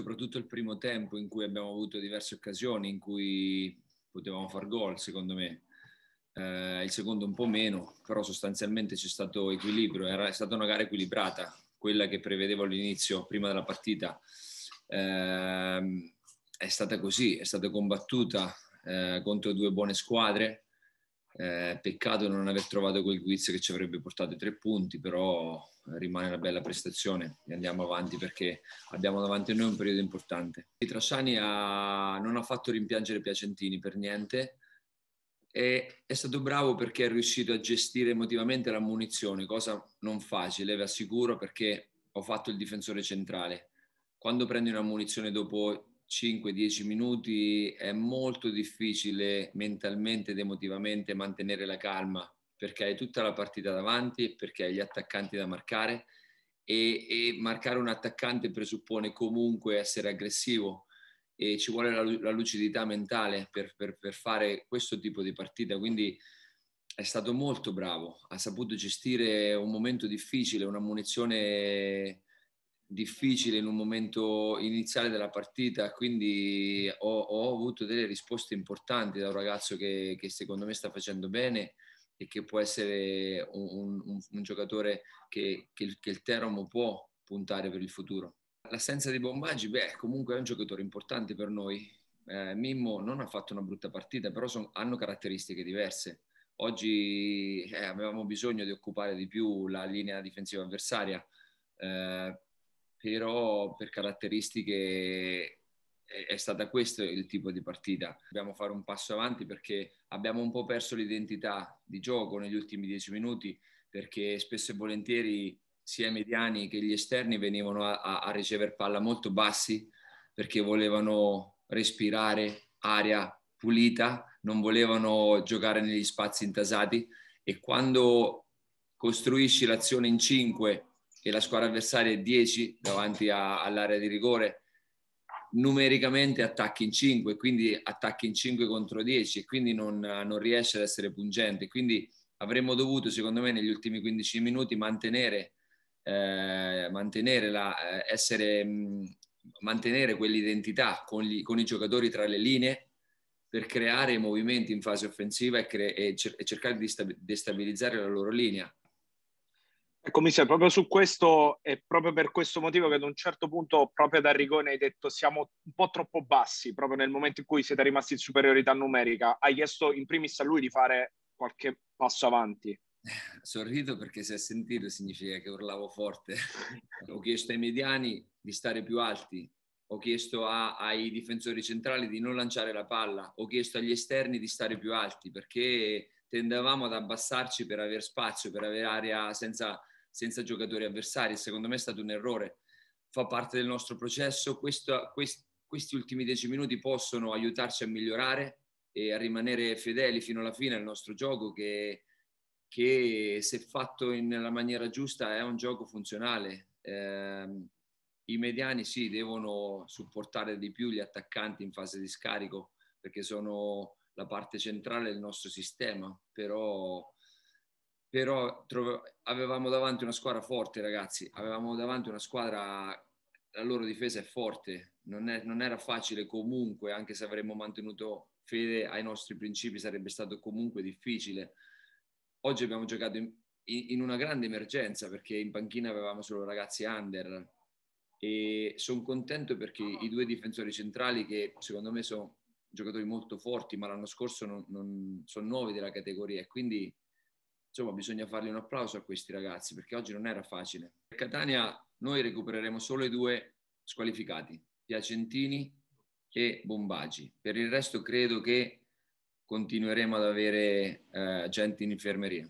soprattutto il primo tempo in cui abbiamo avuto diverse occasioni in cui potevamo far gol, secondo me. Eh, il secondo un po' meno, però sostanzialmente c'è stato equilibrio, Era, è stata una gara equilibrata, quella che prevedevo all'inizio, prima della partita. Eh, è stata così, è stata combattuta eh, contro due buone squadre eh, peccato non aver trovato quel quiz che ci avrebbe portato i tre punti, però rimane una bella prestazione e andiamo avanti perché abbiamo davanti a noi un periodo importante. Trasciani ha, non ha fatto rimpiangere Piacentini per niente, e è stato bravo perché è riuscito a gestire emotivamente la munizione, cosa non facile, vi assicuro, perché ho fatto il difensore centrale. Quando prendi una munizione dopo 5-10 minuti è molto difficile mentalmente ed emotivamente mantenere la calma perché hai tutta la partita davanti, perché hai gli attaccanti da marcare e, e marcare un attaccante presuppone comunque essere aggressivo e ci vuole la, la lucidità mentale per, per, per fare questo tipo di partita. Quindi è stato molto bravo, ha saputo gestire un momento difficile, una munizione difficile in un momento iniziale della partita, quindi ho, ho avuto delle risposte importanti da un ragazzo che, che, secondo me sta facendo bene e che può essere un, un, un giocatore che, che, che, il Teramo può puntare per il futuro. L'assenza di Bombaggi, beh, comunque è un giocatore importante per noi. Eh, Mimmo non ha fatto una brutta partita, però son, hanno caratteristiche diverse. Oggi eh, avevamo bisogno di occupare di più la linea difensiva avversaria. Eh, però per caratteristiche è, eh, è stata questo il tipo di partita. Dobbiamo fare un passo avanti perché abbiamo un po' perso l'identità di gioco negli ultimi dieci minuti, perché spesso e volentieri sia i mediani che gli esterni venivano a, a, ricevere palla molto bassi perché volevano respirare aria pulita, non volevano giocare negli spazi intasati e quando costruisci l'azione in cinque e la squadra avversaria è 10 davanti a, all'area di rigore, numericamente attacchi in 5, quindi attacchi in 5 contro 10 e quindi non, non riesce ad essere pungente. Quindi avremmo dovuto, secondo me, negli ultimi 15 minuti mantenere, eh, mantenere, la, eh, essere, mh, mm, mantenere quell'identità con, gli, con, i giocatori tra le linee per creare movimenti in fase offensiva e, cre- e, cer- e cercare di destabilizzare la loro linea Commissario, proprio su questo e proprio per questo motivo che ad un certo punto proprio da Rigone hai detto siamo un po' troppo bassi, proprio nel momento in cui siete rimasti in superiorità numerica, hai chiesto in primis a lui di fare qualche passo avanti. Eh, sorrido perché se ha sentito significa che urlavo forte. Ho chiesto ai mediani di stare più alti, ho chiesto a, ai difensori centrali di non lanciare la palla, ho chiesto agli esterni di stare più alti perché tendevamo ad abbassarci per avere spazio, per avere aria senza senza giocatori avversari. Secondo me è stato un errore, fa parte del nostro processo. Questo, quest, questi ultimi dieci minuti possono aiutarci a migliorare e a rimanere fedeli fino alla fine al nostro gioco che, che se fatto in, nella maniera giusta è un gioco funzionale. Eh, I mediani sì, devono supportare di più gli attaccanti in fase di scarico perché sono la parte centrale del nostro sistema, però però trovo, avevamo davanti una squadra forte, ragazzi, avevamo davanti una squadra, la loro difesa è forte, non, è, non era facile comunque, anche se avremmo mantenuto fede ai nostri principi, sarebbe stato comunque difficile. Oggi abbiamo giocato in, in una grande emergenza perché in panchina avevamo solo ragazzi under e sono contento perché i due difensori centrali che secondo me sono giocatori molto forti ma l'anno scorso non, non sono nuovi della categoria e quindi insomma bisogna fargli un applauso a questi ragazzi perché oggi non era facile. Per Catania noi recupereremo solo i due squalificati, Piacentini e Bombagi. Per il resto credo che continueremo ad avere eh, gente in infermeria.